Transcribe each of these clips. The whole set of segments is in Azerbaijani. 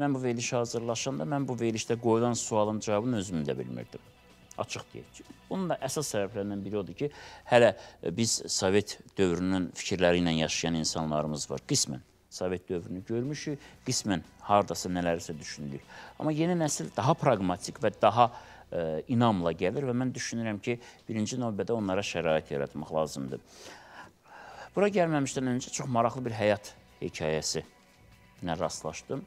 Mən bu verilişə hazırlaşanda mən bu verilişdə qoyulan sualın cavabını özüm də bilmirdim. Açıq deyək ki, bunun da əsas səbəblərindən biri odur ki, hələ e, biz Sovet dövrünün fikirləri ilə yaşayan insanlarımız var, qismən. Sovet dövrünü görmüşük, qismən hardasa nələrsə düşündük. Amma yeni nəsil daha praqmatik və daha ə, e, inamla gəlir və mən düşünürəm ki, birinci növbədə onlara şərait yaratmaq lazımdır. Bura gəlməmişdən öncə çox maraqlı bir həyat hekayəsi nə rastlaşdım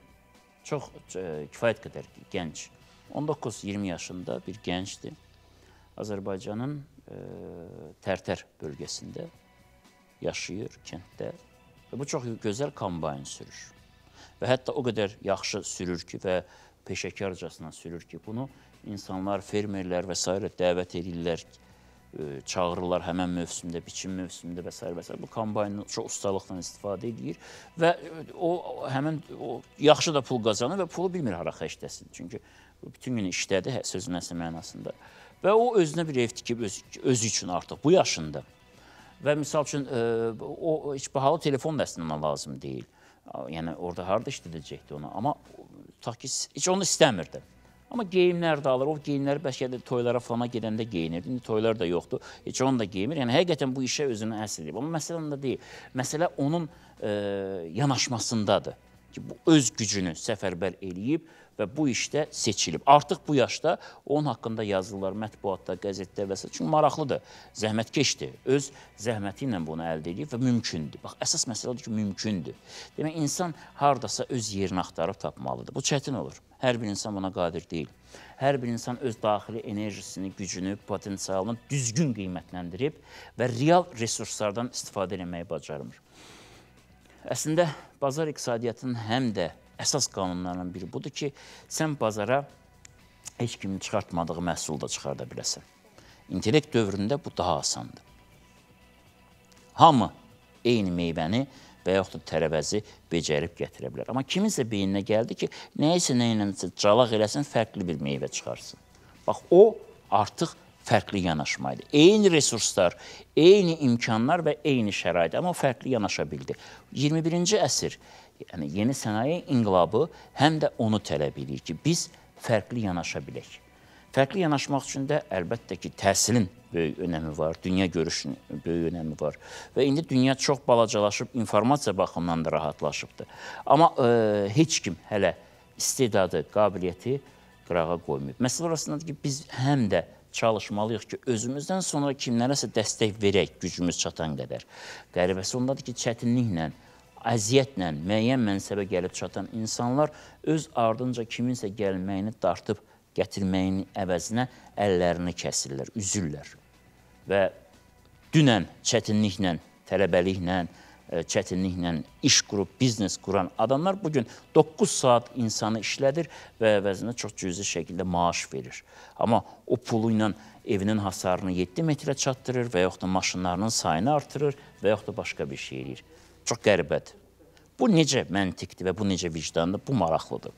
çox e, kifayət qədər gənc, 19-20 yaşında bir gəncdir. Azərbaycanın e, Tərtər bölgəsində yaşayır kənddə və bu çox gözəl kombayn sürür. Və hətta o qədər yaxşı sürür ki və peşəkarcasına sürür ki, bunu insanlar, fermerlər və s. dəvət edirlər ki, E, çağırırlar həmən mövsümdə, biçim mövsümündə və s. və s. Bu kombaynı çox ustalıqla istifadə edir və e, o həmin o yaxşı da pul qazanır və pulu bilmir hara xərcləsin. Çünki bütün gün işlədi hə, sözün əsl mənasında. Və o özünə bir ev tikib öz, özü üçün artıq bu yaşında. Və misal üçün e, o heç bahalı telefon da əslində lazım deyil. Yəni orada harda işlədəcəkdi ona, amma tutaq ki, heç onu istəmirdi. Amma geyimlər də alır. O geyimləri bəlkə də toylara falan gedəndə geyinir. İndi toylar da yoxdur. Heç onu da geyinmir. Yəni həqiqətən bu işə özünü həsr edib. Amma məsələ onda deyil. Məsələ onun e, yanaşmasındadır ki, bu öz gücünü səfərbər eləyib və bu işdə seçilib. Artıq bu yaşda onun haqqında yazılırlar mətbuatda, qəzetdə və s. Çünki maraqlıdır, zəhmətkeşdir. Öz zəhməti ilə bunu əldə edib və mümkündür. Bax, əsas məsələ odur ki, mümkündür. Demək, insan hardasa öz yerini axtarıb tapmalıdır. Bu çətin olur. Hər bir insan buna qadir deyil. Hər bir insan öz daxili enerjisini, gücünü, potensialını düzgün qiymətləndirib və real resurslardan istifadə etməyi bacarmır. Əslində bazar iqtisadiyyatının həm də əsas qanunlarından biri budur ki, sən bazara heç kimin çıxartmadığı məhsul da çıxarda biləsən. İntellekt dövründə bu daha asandır. Hamı eyni meyvəni və yaxud da tərəvəzi becərib gətirə bilər. Amma kiminsə beyninə gəldi ki, nəyisə nə ilə calaq eləsin, fərqli bir meyvə çıxarsın. Bax, o artıq fərqli yanaşma idi. Eyni resurslar, eyni imkanlar və eyni şərait, amma fərqli yanaşa bildi. 21-ci əsr, yəni yeni sənaye inqilabı həm də onu tələb edir ki, biz fərqli yanaşa bilək. Fərqli yanaşmaq üçün də əlbəttə ki, təhsilin böyük önəmi var, dünya görüşünün böyük önəmi var. Və indi dünya çox balacalaşıb, informasiya baxımından da rahatlaşıbdır. Amma e, heç kim hələ istedadı, qabiliyyəti qırağa qoymayıb. Məsələ orasındadır ki, biz həm də çalışmalıyıq ki, özümüzdən sonra kimlərəsə dəstək verək gücümüz çatan qədər. Qəribəsi ondadır ki, çətinliklə, əziyyətlə, müəyyən mənsəbə gəlib çatan insanlar öz ardınca kiminsə gəlməyini dartıb gətirməyin əvəzinə əllərini kəsirlər, üzürlər. Və dünən çətinliklə, tələbəliklə, E, çətinliklə iş qurub, biznes quran adamlar bugün 9 saat insanı işlədir və əvəzində çox cüzi şəkildə maaş verir. Amma o pulu ilə evinin hasarını 7 metrə çatdırır və yaxud da maşınlarının sayını artırır və yaxud da başqa bir şey eləyir. Çox qəribədir. Bu necə məntiqdir və bu necə vicdandır, bu maraqlıdır.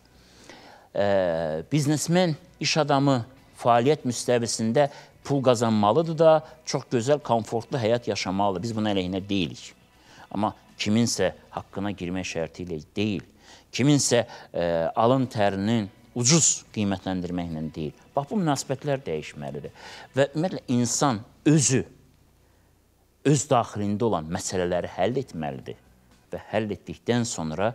E, biznesmen, iş adamı fəaliyyət müstəvisində pul qazanmalıdır da, çox gözəl, komfortlu həyat yaşamalıdır. Biz bunun əleyhinə deyilik. Amma kiminsə haqqına girmək şərti ilə deyil, kiminsə ə, e, alın tərinin ucuz qiymətləndirməklə deyil. Bax, bu münasibətlər dəyişməlidir. Və ümumiyyətlə, insan özü, öz daxilində olan məsələləri həll etməlidir və həll etdikdən sonra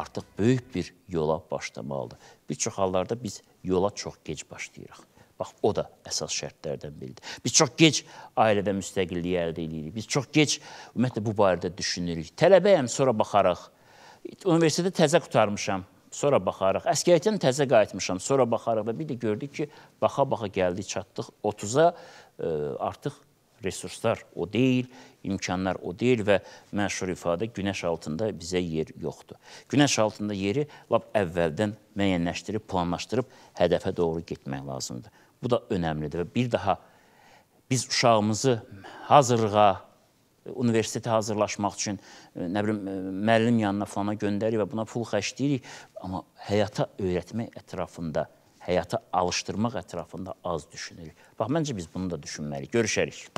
artıq böyük bir yola başlamalıdır. Bir çox hallarda biz yola çox gec başlayırıq. Bax, o da əsas şərtlərdən biridir. Biz çox gec ailədə müstəqilliyi əldə edirik. Biz çox gec ümumiyyətlə bu barədə düşünürük. Tələbəyəm, sonra baxarıq. Universitetə təzə qutarmışam, sonra baxarıq. Əskəriyyətdən təzə qayıtmışam, sonra baxarıq və bir də gördük ki, baxa-baxa gəldik, çatdıq 30-a artıq resurslar o deyil, imkanlar o deyil və məşhur ifadə günəş altında bizə yer yoxdur. Günəş altında yeri lap əvvəldən müəyyənləşdirib, planlaşdırıb hədəfə doğru getmək lazımdır. Bu da önəmlidir və bir daha biz uşağımızı hazırlığa, universitetə hazırlaşmaq üçün e, nə bilim e, müəllim yanına falana göndəririk və buna pul xərcləyirik, amma həyata öyrətmək ətrafında, həyata alışdırmaq ətrafında az düşünürük. Bax məncə biz bunu da düşünməliyik. Görüşərik.